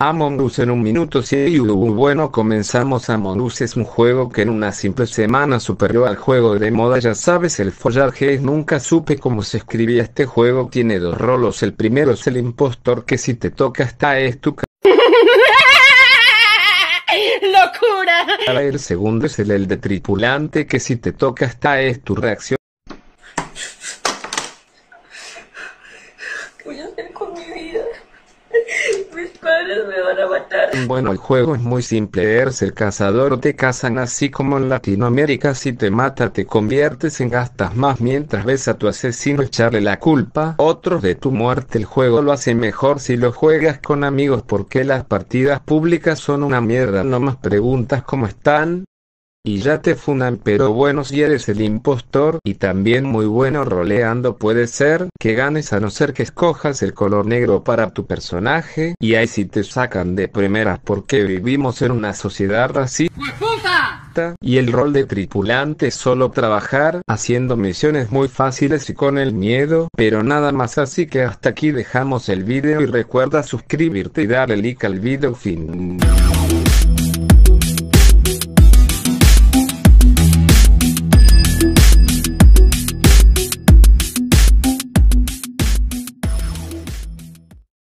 Among en un minuto si bueno comenzamos Among es un juego que en una simple semana superó al juego de moda ya sabes el follaje nunca supe cómo se escribía este juego tiene dos rolos el primero es el impostor que si te toca está es tu ¡Locura! El segundo es el, el de tripulante que si te toca está es tu reacción Mis padres me van a matar. Bueno, el juego es muy simple. Eres el cazador, te cazan así como en Latinoamérica. Si te mata, te conviertes en gastas más mientras ves a tu asesino echarle la culpa. Otros de tu muerte. El juego lo hace mejor si lo juegas con amigos porque las partidas públicas son una mierda. No más preguntas cómo están. Y ya te funan pero bueno si eres el impostor y también muy bueno roleando puede ser que ganes a no ser que escojas el color negro para tu personaje y ahí si te sacan de primeras porque vivimos en una sociedad racista y el rol de tripulante es solo trabajar haciendo misiones muy fáciles y con el miedo, pero nada más así que hasta aquí dejamos el video y recuerda suscribirte y darle like al video fin.